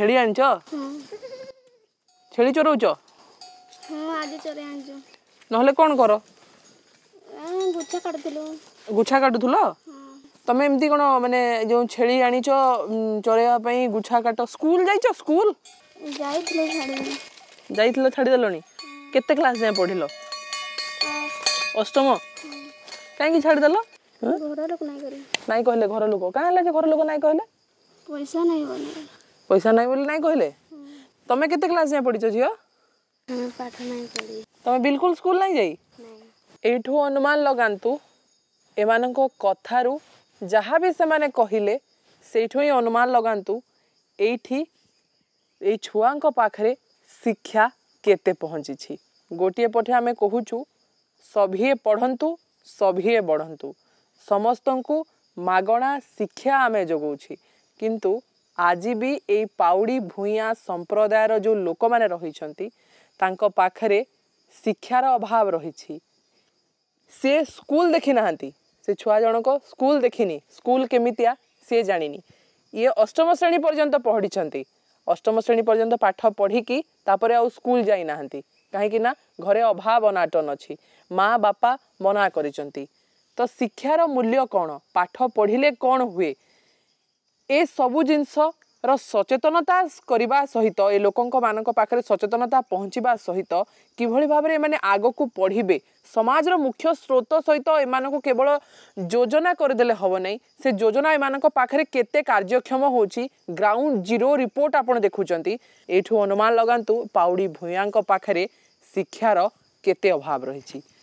ଛେଳି ଆଣିଛ ଛେଳି ଚରଉଛ ନହେଲେ କ'ଣ କର ଗୁଛା କାଟୁଥିଲ ତମେ ଏମିତି କ'ଣ ମାନେ ଯେଉଁ ଛେଳି ଆଣିଛ ଚରେଇବା ପାଇଁ ଗୁଛା କାଟ ସ୍କୁଲ ଯାଇଛ ସ୍କୁଲ ଯାଇଥିଲ ଛାଡ଼ିଦେଲଣି କେତେ କ୍ଲାସ୍ ଯାଏଁ ପଢ଼ିଲ ଅଷ୍ଟମ କାହିଁକି ଛାଡ଼ିଦେଲ ନାଇଁ କହିଲେ ଘର ଲୋକ କାଁ ହେଲା ଯେ ଘର ଲୋକ ନାଇଁ କହିଲେ ପଇସା ନାଇଁ পয়সা নাই বলে নাই কহিলে তুমি কেতে ক্লাস যাই পড়িছ ঝিও তুমি বিলকুল স্কুল নাই যাই এইঠু অনুমান লগান্তু এমানক কথারু যাহা বি সেমানে কহিলে সেইঠু ହିଁ অনুমান লগান্তু এইঠি এই ছুয়াঙ্ক পাখরে শিক্ষা কেতে পৌঁছিছি গোটিয়ে পঠে আমি কহুছু সভিয়ে পড়ন্তু সভিয়ে বড়ন্তু ସମସ୍ତଙ୍କୁ ମାଗଣା ଶିକ୍ଷା ଆମେ ଯୋଗାଉଛି କିନ୍ତୁ ଆଜି ବି ଏଇ ପାଉଡ଼ି ଭୂୟାଁ ସମ୍ପ୍ରଦାୟର ଯେଉଁ ଲୋକମାନେ ରହିଛନ୍ତି ତାଙ୍କ ପାଖରେ ଶିକ୍ଷାର ଅଭାବ ରହିଛି ସେ ସ୍କୁଲ ଦେଖିନାହାନ୍ତି ସେ ଛୁଆ ଜଣକ ସ୍କୁଲ ଦେଖିନି ସ୍କୁଲ କେମିତିଆ ସିଏ ଜାଣିନି ଇଏ ଅଷ୍ଟମ ଶ୍ରେଣୀ ପର୍ଯ୍ୟନ୍ତ ପଢ଼ିଛନ୍ତି ଅଷ୍ଟମ ଶ୍ରେଣୀ ପର୍ଯ୍ୟନ୍ତ ପାଠ ପଢ଼ିକି ତାପରେ ଆଉ ସ୍କୁଲ ଯାଇନାହାନ୍ତି କାହିଁକି ନା ଘରେ ଅଭାବ ଅନାଟନ ଅଛି ମା' ବାପା ମନା କରିଛନ୍ତି ତ ଶିକ୍ଷାର ମୂଲ୍ୟ କ'ଣ ପାଠ ପଢ଼ିଲେ କ'ଣ ହୁଏ ଏସବୁ ଜିନିଷର ସଚେତନତା କରିବା ସହିତ ଏ ଲୋକଙ୍କମାନଙ୍କ ପାଖରେ ସଚେତନତା ପହଞ୍ଚିବା ସହିତ କିଭଳି ଭାବରେ ଏମାନେ ଆଗକୁ ପଢ଼ିବେ ସମାଜର ମୁଖ୍ୟ ସ୍ରୋତ ସହିତ ଏମାନଙ୍କୁ କେବଳ ଯୋଜନା କରିଦେଲେ ହେବ ନାହିଁ ସେ ଯୋଜନା ଏମାନଙ୍କ ପାଖରେ କେତେ କାର୍ଯ୍ୟକ୍ଷମ ହେଉଛି ଗ୍ରାଉଣ୍ଡ ଜିରୋ ରିପୋର୍ଟ ଆପଣ ଦେଖୁଛନ୍ତି ଏଇଠୁ ଅନୁମାନ ଲଗାନ୍ତୁ ପାଉଡ଼ି ଭୂୟାଙ୍କ ପାଖରେ ଶିକ୍ଷାର କେତେ ଅଭାବ ରହିଛି